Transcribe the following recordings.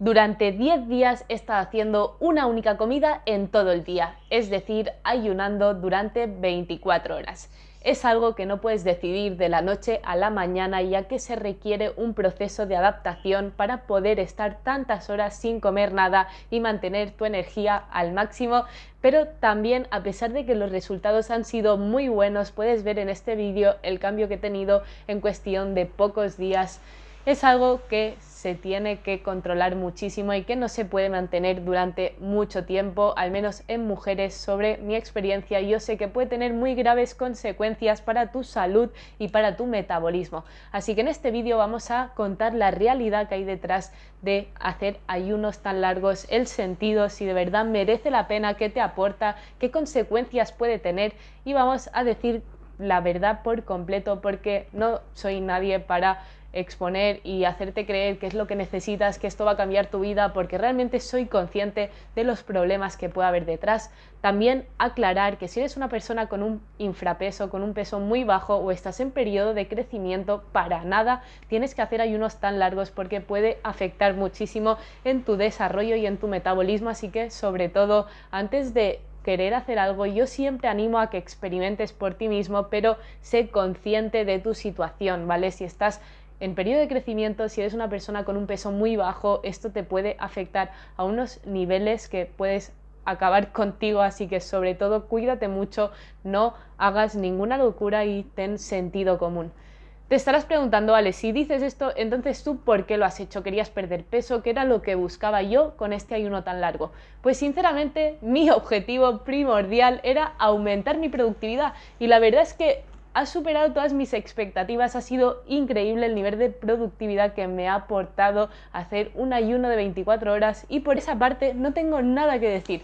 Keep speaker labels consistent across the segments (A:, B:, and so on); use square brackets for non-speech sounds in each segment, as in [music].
A: Durante 10 días está haciendo una única comida en todo el día, es decir, ayunando durante 24 horas. Es algo que no puedes decidir de la noche a la mañana ya que se requiere un proceso de adaptación para poder estar tantas horas sin comer nada y mantener tu energía al máximo, pero también a pesar de que los resultados han sido muy buenos, puedes ver en este vídeo el cambio que he tenido en cuestión de pocos días. Es algo que se tiene que controlar muchísimo y que no se puede mantener durante mucho tiempo, al menos en mujeres, sobre mi experiencia. Yo sé que puede tener muy graves consecuencias para tu salud y para tu metabolismo. Así que en este vídeo vamos a contar la realidad que hay detrás de hacer ayunos tan largos, el sentido, si de verdad merece la pena, qué te aporta, qué consecuencias puede tener y vamos a decir la verdad por completo porque no soy nadie para exponer y hacerte creer que es lo que necesitas, que esto va a cambiar tu vida, porque realmente soy consciente de los problemas que puede haber detrás. También aclarar que si eres una persona con un infrapeso, con un peso muy bajo o estás en periodo de crecimiento, para nada tienes que hacer ayunos tan largos porque puede afectar muchísimo en tu desarrollo y en tu metabolismo, así que sobre todo antes de querer hacer algo, yo siempre animo a que experimentes por ti mismo, pero sé consciente de tu situación, ¿vale? Si estás en periodo de crecimiento, si eres una persona con un peso muy bajo, esto te puede afectar a unos niveles que puedes acabar contigo, así que sobre todo cuídate mucho, no hagas ninguna locura y ten sentido común. Te estarás preguntando, Ale, si dices esto, entonces tú por qué lo has hecho, querías perder peso, qué era lo que buscaba yo con este ayuno tan largo. Pues sinceramente mi [laughs] objetivo primordial era aumentar mi productividad y la verdad es que ha superado todas mis expectativas, ha sido increíble el nivel de productividad que me ha aportado hacer un ayuno de 24 horas y por esa parte no tengo nada que decir.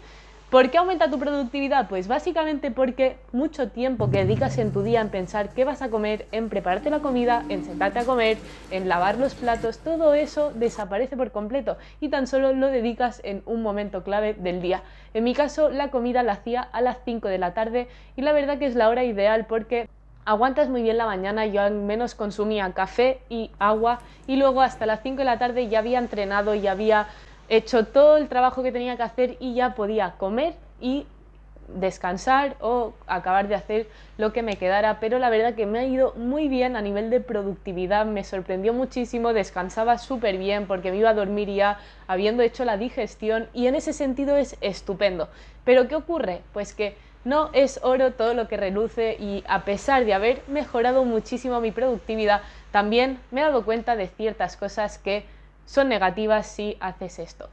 A: ¿Por qué aumenta tu productividad? Pues básicamente porque mucho tiempo que dedicas en tu día en pensar qué vas a comer, en prepararte la comida, en sentarte a comer, en lavar los platos, todo eso desaparece por completo y tan solo lo dedicas en un momento clave del día. En mi caso, la comida la hacía a las 5 de la tarde y la verdad que es la hora ideal porque aguantas muy bien la mañana, yo al menos consumía café y agua y luego hasta las 5 de la tarde ya había entrenado, y había hecho todo el trabajo que tenía que hacer y ya podía comer y descansar o acabar de hacer lo que me quedara, pero la verdad que me ha ido muy bien a nivel de productividad, me sorprendió muchísimo, descansaba súper bien porque me iba a dormir ya habiendo hecho la digestión y en ese sentido es estupendo. Pero ¿qué ocurre? Pues que no es oro todo lo que reluce y a pesar de haber mejorado muchísimo mi productividad, también me he dado cuenta de ciertas cosas que son negativas si haces esto.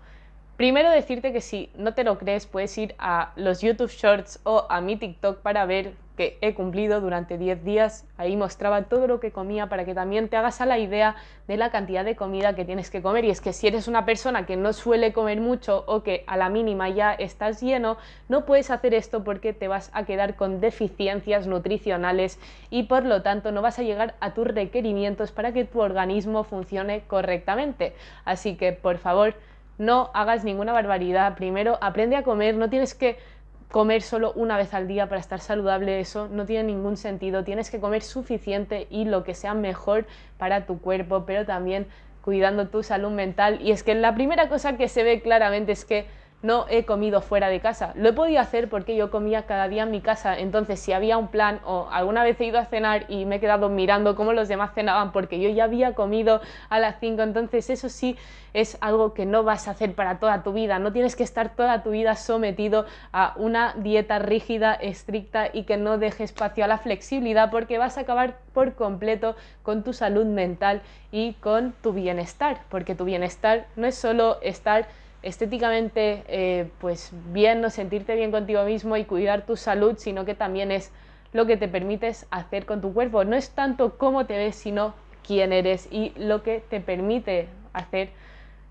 A: Primero decirte que si no te lo crees puedes ir a los YouTube Shorts o a mi TikTok para ver que he cumplido durante 10 días. Ahí mostraba todo lo que comía para que también te hagas a la idea de la cantidad de comida que tienes que comer. Y es que si eres una persona que no suele comer mucho o que a la mínima ya estás lleno, no puedes hacer esto porque te vas a quedar con deficiencias nutricionales y por lo tanto no vas a llegar a tus requerimientos para que tu organismo funcione correctamente. Así que por favor, no hagas ninguna barbaridad. Primero aprende a comer, no tienes que comer solo una vez al día para estar saludable, eso no tiene ningún sentido. Tienes que comer suficiente y lo que sea mejor para tu cuerpo, pero también cuidando tu salud mental. Y es que la primera cosa que se ve claramente es que no he comido fuera de casa. Lo he podido hacer porque yo comía cada día en mi casa, entonces si había un plan o alguna vez he ido a cenar y me he quedado mirando cómo los demás cenaban porque yo ya había comido a las 5, entonces eso sí es algo que no vas a hacer para toda tu vida, no tienes que estar toda tu vida sometido a una dieta rígida, estricta y que no deje espacio a la flexibilidad porque vas a acabar por completo con tu salud mental y con tu bienestar, porque tu bienestar no es solo estar estéticamente eh, pues bien, no sentirte bien contigo mismo y cuidar tu salud, sino que también es lo que te permites hacer con tu cuerpo. No es tanto cómo te ves, sino quién eres y lo que te permite hacer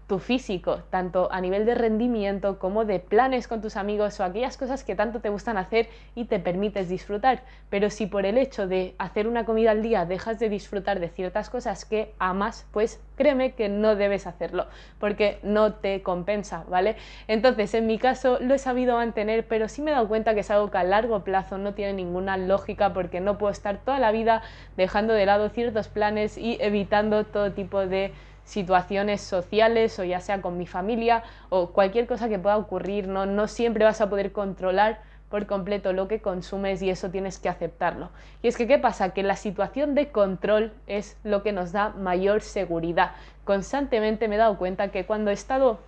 A: tu físico, tanto a nivel de rendimiento como de planes con tus amigos o aquellas cosas que tanto te gustan hacer y te permites disfrutar. Pero si por el hecho de hacer una comida al día dejas de disfrutar de ciertas cosas que amas, pues créeme que no debes hacerlo, porque no te compensa, ¿vale? Entonces, en mi caso lo he sabido mantener, pero sí me he dado cuenta que es algo que a largo plazo no tiene ninguna lógica porque no puedo estar toda la vida dejando de lado ciertos planes y evitando todo tipo de situaciones sociales o ya sea con mi familia o cualquier cosa que pueda ocurrir, ¿no? no siempre vas a poder controlar por completo lo que consumes y eso tienes que aceptarlo. Y es que, ¿qué pasa? Que la situación de control es lo que nos da mayor seguridad. Constantemente me he dado cuenta que cuando he estado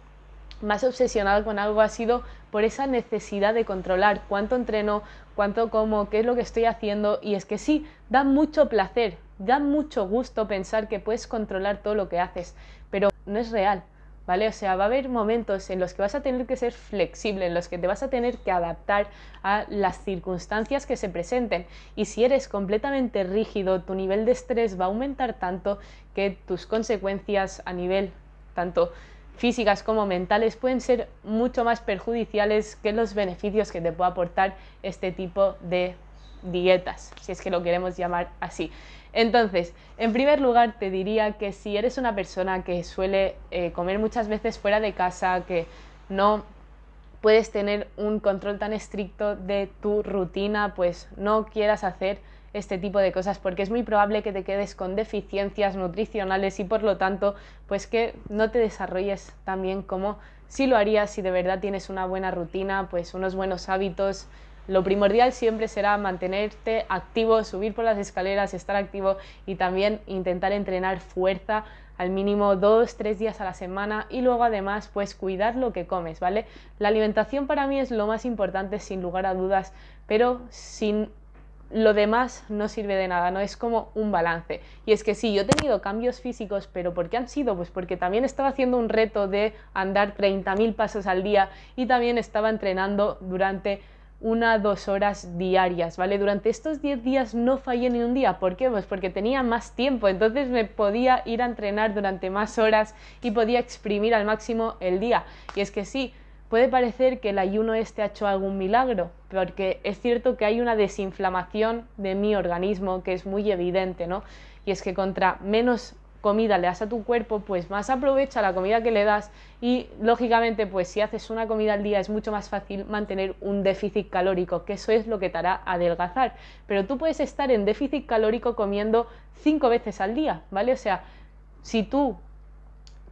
A: más obsesionado con algo ha sido por esa necesidad de controlar cuánto entreno, cuánto como, qué es lo que estoy haciendo y es que sí, da mucho placer, da mucho gusto pensar que puedes controlar todo lo que haces, pero no es real. ¿Vale? O sea, va a haber momentos en los que vas a tener que ser flexible, en los que te vas a tener que adaptar a las circunstancias que se presenten. Y si eres completamente rígido, tu nivel de estrés va a aumentar tanto que tus consecuencias a nivel tanto físicas como mentales pueden ser mucho más perjudiciales que los beneficios que te puede aportar este tipo de dietas, si es que lo queremos llamar así. Entonces, en primer lugar, te diría que si eres una persona que suele eh, comer muchas veces fuera de casa, que no puedes tener un control tan estricto de tu rutina, pues no quieras hacer este tipo de cosas porque es muy probable que te quedes con deficiencias nutricionales y por lo tanto pues que no te desarrolles tan bien como si lo harías si de verdad tienes una buena rutina, pues unos buenos hábitos. Lo primordial siempre será mantenerte activo, subir por las escaleras, estar activo y también intentar entrenar fuerza al mínimo dos, tres días a la semana y luego además pues cuidar lo que comes, ¿vale? La alimentación para mí es lo más importante sin lugar a dudas, pero sin lo demás no sirve de nada, ¿no? Es como un balance. Y es que sí, yo he tenido cambios físicos, pero ¿por qué han sido? Pues porque también estaba haciendo un reto de andar 30.000 pasos al día y también estaba entrenando durante una, dos horas diarias, ¿vale? Durante estos 10 días no fallé ni un día. ¿Por qué? Pues porque tenía más tiempo, entonces me podía ir a entrenar durante más horas y podía exprimir al máximo el día. Y es que sí, Puede parecer que el ayuno este ha hecho algún milagro, porque es cierto que hay una desinflamación de mi organismo que es muy evidente, ¿no? Y es que contra menos comida le das a tu cuerpo, pues más aprovecha la comida que le das y lógicamente pues si haces una comida al día es mucho más fácil mantener un déficit calórico, que eso es lo que te hará adelgazar. Pero tú puedes estar en déficit calórico comiendo cinco veces al día, ¿vale? O sea, si tú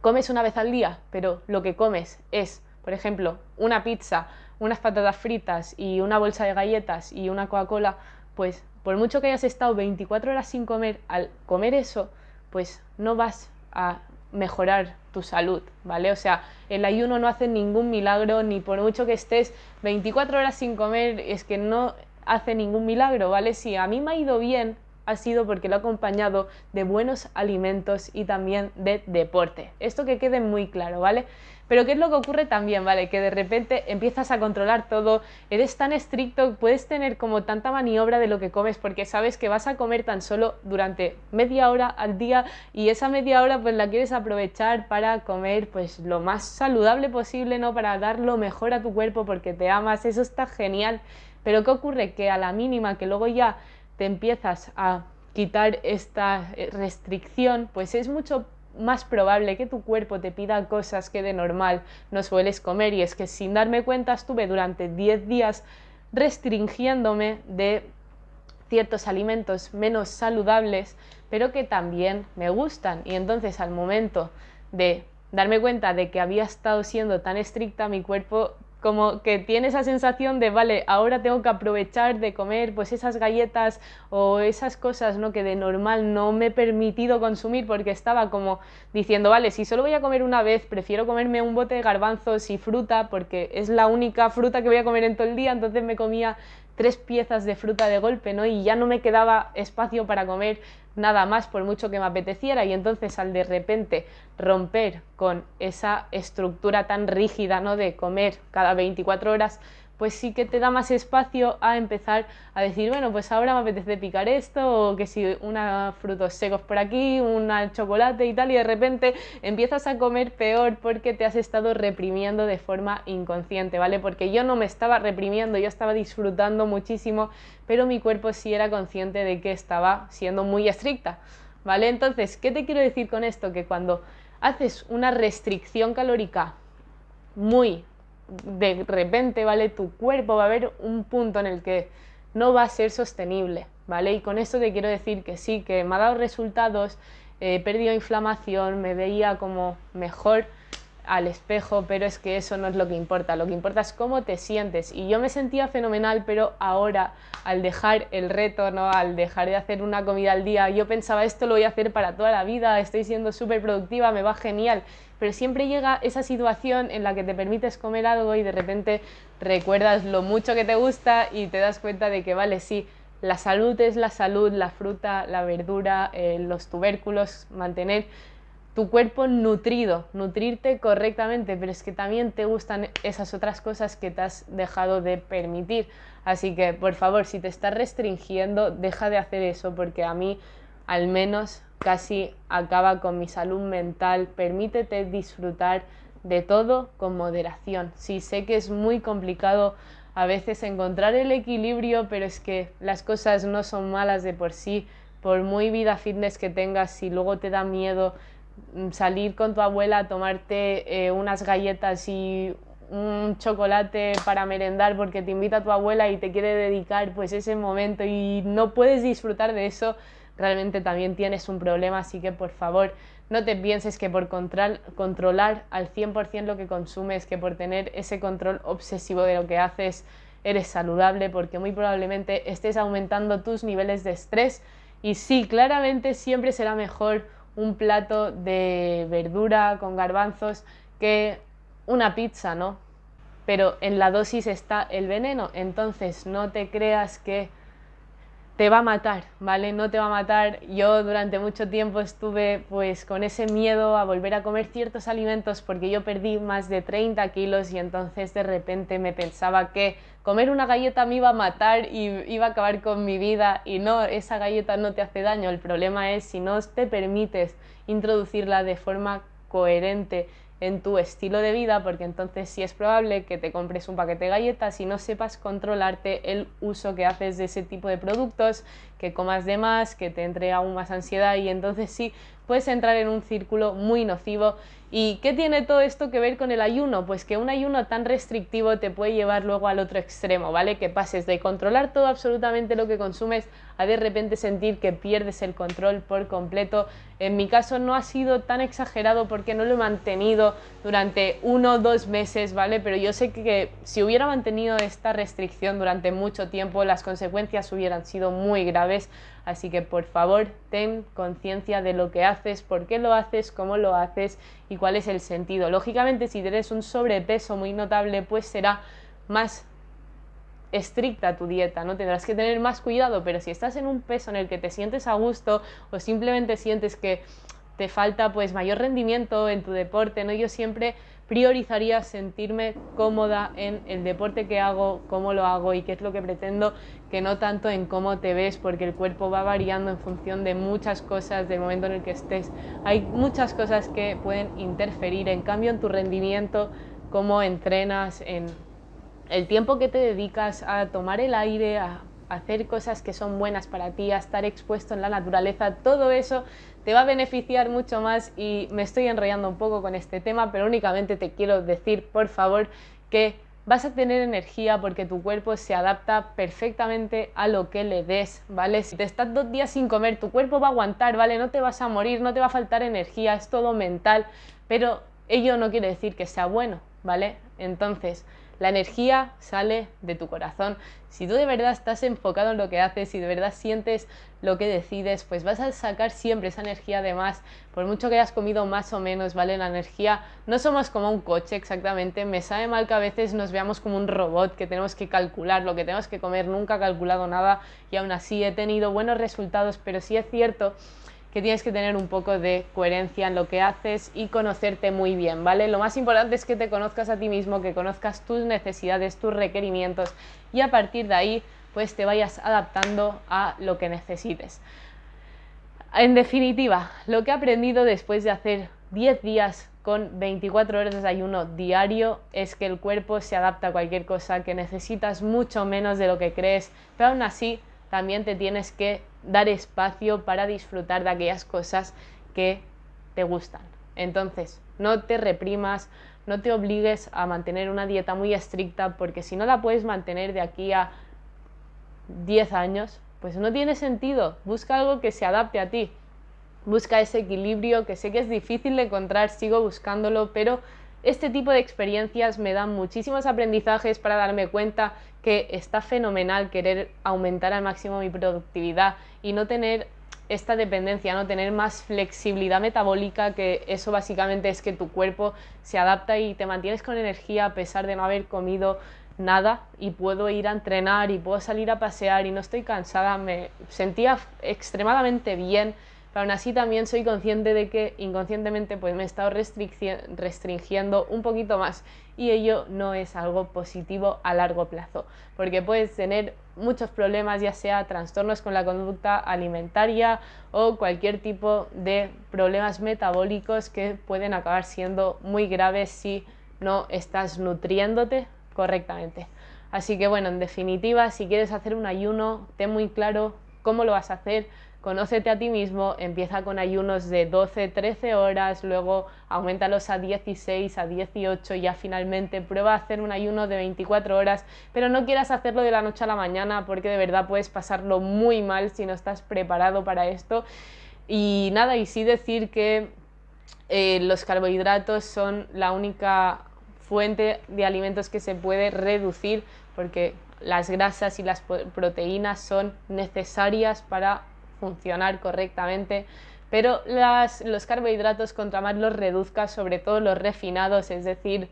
A: comes una vez al día, pero lo que comes es por ejemplo, una pizza, unas patatas fritas y una bolsa de galletas y una Coca-Cola, pues por mucho que hayas estado 24 horas sin comer, al comer eso, pues no vas a mejorar tu salud, ¿vale? O sea, el ayuno no hace ningún milagro, ni por mucho que estés 24 horas sin comer, es que no hace ningún milagro, ¿vale? Si a mí me ha ido bien ha sido porque lo ha acompañado de buenos alimentos y también de deporte. Esto que quede muy claro, ¿vale? Pero ¿qué es lo que ocurre también, vale? Que de repente empiezas a controlar todo, eres tan estricto, puedes tener como tanta maniobra de lo que comes porque sabes que vas a comer tan solo durante media hora al día y esa media hora pues la quieres aprovechar para comer pues lo más saludable posible, ¿no? Para dar lo mejor a tu cuerpo porque te amas, eso está genial. Pero ¿qué ocurre? Que a la mínima que luego ya te empiezas a quitar esta eh, restricción, pues es mucho más probable que tu cuerpo te pida cosas que de normal no sueles comer y es que sin darme cuenta estuve durante 10 días restringiéndome de ciertos alimentos menos saludables, pero que también me gustan. Y entonces al momento de darme cuenta de que había estado siendo tan estricta, mi cuerpo como que tiene esa sensación de, vale, ahora tengo que aprovechar de comer pues esas galletas o esas cosas, ¿no? Que de normal no me he permitido consumir porque estaba como diciendo, vale, si solo voy a comer una vez, prefiero comerme un bote de garbanzos y fruta porque es la única fruta que voy a comer en todo el día, entonces me comía tres piezas de fruta de golpe, ¿no? Y ya no me quedaba espacio para comer nada más por mucho que me apeteciera y entonces al de repente romper con esa estructura tan rígida, ¿no? De comer cada 24 horas, pues sí que te da más espacio a empezar a decir, bueno, pues ahora me apetece picar esto, o que si una frutos secos por aquí, un chocolate y tal, y de repente empiezas a comer peor porque te has estado reprimiendo de forma inconsciente, ¿vale? Porque yo no me estaba reprimiendo, yo estaba disfrutando muchísimo, pero mi cuerpo sí era consciente de que estaba siendo muy estricta, ¿vale? Entonces, ¿qué te quiero decir con esto? Que cuando haces una restricción calórica muy de repente, ¿vale? Tu cuerpo va a haber un punto en el que no va a ser sostenible, ¿vale? Y con esto te quiero decir que sí, que me ha dado resultados, eh, he perdido inflamación, me veía como mejor, al espejo, pero es que eso no es lo que importa, lo que importa es cómo te sientes. Y yo me sentía fenomenal, pero ahora, al dejar el reto, ¿no? al dejar de hacer una comida al día, yo pensaba, esto lo voy a hacer para toda la vida, estoy siendo súper productiva, me va genial, pero siempre llega esa situación en la que te permites comer algo y de repente recuerdas lo mucho que te gusta y te das cuenta de que, vale, sí, la salud es la salud, la fruta, la verdura, eh, los tubérculos, mantener tu cuerpo nutrido, nutrirte correctamente, pero es que también te gustan esas otras cosas que te has dejado de permitir. Así que, por favor, si te estás restringiendo, deja de hacer eso, porque a mí al menos casi acaba con mi salud mental. Permítete disfrutar de todo con moderación. Sí, sé que es muy complicado a veces encontrar el equilibrio, pero es que las cosas no son malas de por sí. Por muy vida fitness que tengas, si luego te da miedo Mm, salir con tu abuela a tomarte eh, unas galletas y un chocolate para merendar porque te invita tu abuela y te quiere dedicar pues ese momento y no puedes disfrutar de eso, realmente también tienes un problema, así que por favor no te pienses que por controlar al 100% lo que consumes, que por tener ese control obsesivo de lo que haces, eres saludable porque muy probablemente estés aumentando tus niveles de estrés y sí, claramente siempre será mejor un plato de verdura con garbanzos que una pizza, ¿no? Pero en la dosis está el veneno, entonces no te creas que te va a matar, ¿vale? No te va a matar. Yo durante mucho tiempo estuve pues con ese miedo a volver a comer ciertos alimentos porque yo perdí más de 30 kilos y entonces de repente me pensaba que comer una galleta me iba a matar y iba a acabar con mi vida y no, esa galleta no te hace daño. El problema es si no te permites introducirla de forma coherente en tu estilo de vida, porque entonces sí es probable que te compres un paquete de galletas y no sepas controlarte el uso que haces de ese tipo de productos que comas de más, que te entre aún más ansiedad y entonces sí puedes entrar en un círculo muy nocivo. ¿Y qué tiene todo esto que ver con el ayuno? Pues que un ayuno tan restrictivo te puede llevar luego al otro extremo, ¿vale? Que pases de controlar todo absolutamente lo que consumes a de repente sentir que pierdes el control por completo. En mi caso no ha sido tan exagerado porque no lo he mantenido durante uno o dos meses, ¿vale? Pero yo sé que, que si hubiera mantenido esta restricción durante mucho tiempo, las consecuencias hubieran sido muy graves vez. Así que por favor, ten conciencia de lo que haces, por qué lo haces, cómo lo haces y cuál es el sentido. Lógicamente, si tienes un sobrepeso muy notable, pues será más estricta tu dieta, ¿no? Tendrás que tener más cuidado, pero si estás en un peso en el que te sientes a gusto o simplemente sientes que te falta pues mayor rendimiento en tu deporte, ¿no? Yo siempre priorizaría sentirme cómoda en el deporte que hago, cómo lo hago y qué es lo que pretendo, que no tanto en cómo te ves, porque el cuerpo va variando en función de muchas cosas, del momento en el que estés. Hay muchas cosas que pueden interferir, en cambio, en tu rendimiento, cómo entrenas, en el tiempo que te dedicas a tomar el aire, a hacer cosas que son buenas para ti, a estar expuesto en la naturaleza, todo eso te va a beneficiar mucho más y me estoy enrollando un poco con este tema, pero únicamente te quiero decir, por favor, que vas a tener energía porque tu cuerpo se adapta perfectamente a lo que le des, ¿vale? Si te estás dos días sin comer, tu cuerpo va a aguantar, ¿vale? No te vas a morir, no te va a faltar energía, es todo mental, pero ello no quiere decir que sea bueno, ¿vale? Entonces, la energía sale de tu corazón. Si tú de verdad estás enfocado en lo que haces, y de verdad sientes lo que decides, pues vas a sacar siempre esa energía de más. Por mucho que hayas comido más o menos, ¿vale? La energía no somos como un coche exactamente. Me sabe mal que a veces nos veamos como un robot, que tenemos que calcular lo que tenemos que comer. Nunca he calculado nada y aún así he tenido buenos resultados, pero sí es cierto que tienes que tener un poco de coherencia en lo que haces y conocerte muy bien, ¿vale? Lo más importante es que te conozcas a ti mismo, que conozcas tus necesidades, tus requerimientos y a partir de ahí pues te vayas adaptando a lo que necesites. En definitiva, lo que he aprendido después de hacer 10 días con 24 horas de desayuno diario es que el cuerpo se adapta a cualquier cosa, que necesitas mucho menos de lo que crees, pero aún así también te tienes que dar espacio para disfrutar de aquellas cosas que te gustan. Entonces, no te reprimas, no te obligues a mantener una dieta muy estricta, porque si no la puedes mantener de aquí a 10 años, pues no tiene sentido. Busca algo que se adapte a ti. Busca ese equilibrio que sé que es difícil de encontrar, sigo buscándolo, pero este tipo de experiencias me dan muchísimos aprendizajes para darme cuenta que está fenomenal querer aumentar al máximo mi productividad y no tener esta dependencia, no tener más flexibilidad metabólica, que eso básicamente es que tu cuerpo se adapta y te mantienes con energía a pesar de no haber comido nada y puedo ir a entrenar y puedo salir a pasear y no estoy cansada, me sentía extremadamente bien pero aún así también soy consciente de que inconscientemente pues, me he estado restringiendo un poquito más y ello no es algo positivo a largo plazo, porque puedes tener muchos problemas, ya sea trastornos con la conducta alimentaria o cualquier tipo de problemas metabólicos que pueden acabar siendo muy graves si no estás nutriéndote correctamente. Así que bueno, en definitiva, si quieres hacer un ayuno, ten muy claro cómo lo vas a hacer, Conócete a ti mismo, empieza con ayunos de 12, 13 horas, luego aumentalos a 16, a 18 y ya finalmente prueba a hacer un ayuno de 24 horas, pero no quieras hacerlo de la noche a la mañana porque de verdad puedes pasarlo muy mal si no estás preparado para esto. Y nada, y sí decir que eh, los carbohidratos son la única fuente de alimentos que se puede reducir porque las grasas y las proteínas son necesarias para funcionar correctamente. Pero los carbohidratos, contra más los reduzcas, sobre todo los refinados, es decir,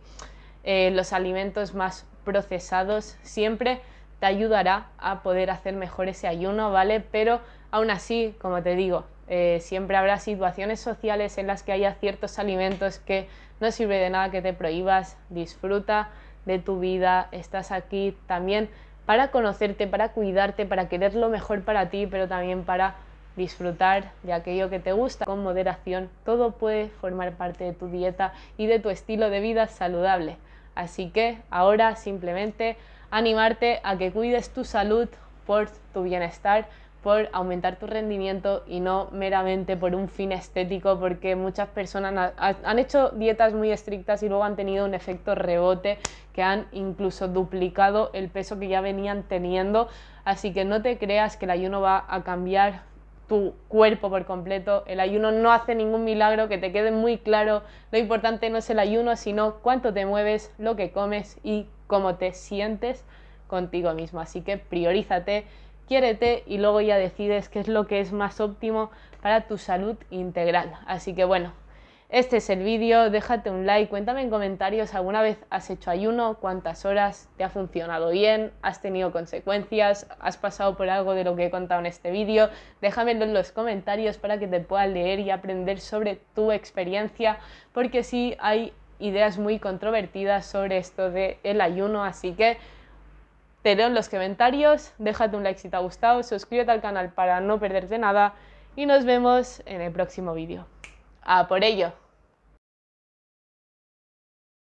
A: eh, los alimentos más procesados, siempre te ayudará a poder hacer mejor ese ayuno, ¿vale? Pero aún así, como te digo, eh, siempre habrá situaciones sociales en las que haya ciertos alimentos que no sirve de nada que te prohíbas, disfruta de tu vida, estás aquí también para conocerte, para cuidarte, para querer lo mejor para ti, pero también para disfrutar de aquello que te gusta con moderación. Todo puede formar parte de tu dieta y de tu estilo de vida saludable. Así que ahora simplemente animarte a que cuides tu salud por tu bienestar, por aumentar tu rendimiento y no meramente por un fin estético, porque muchas personas han hecho dietas muy estrictas y luego han tenido un efecto rebote que han incluso duplicado el peso que ya venían teniendo. Así que no te creas que el ayuno va a cambiar tu cuerpo por completo. El ayuno no hace ningún milagro, que te quede muy claro. Lo importante no es el ayuno, sino cuánto te mueves, lo que comes y cómo te sientes contigo mismo. Así que priorízate quiérete y luego ya decides qué es lo que es más óptimo para tu salud integral. Así que bueno, este es el vídeo, déjate un like, cuéntame en comentarios alguna vez has hecho ayuno, cuántas horas, te ha funcionado bien, has tenido consecuencias, has pasado por algo de lo que he contado en este vídeo, déjamelo en los comentarios para que te pueda leer y aprender sobre tu experiencia, porque sí hay ideas muy controvertidas sobre esto del el ayuno, así que te leo en los comentarios, déjate un like si te ha gustado, suscríbete al canal para no perderte nada y nos vemos en el próximo vídeo. ¡A por ello!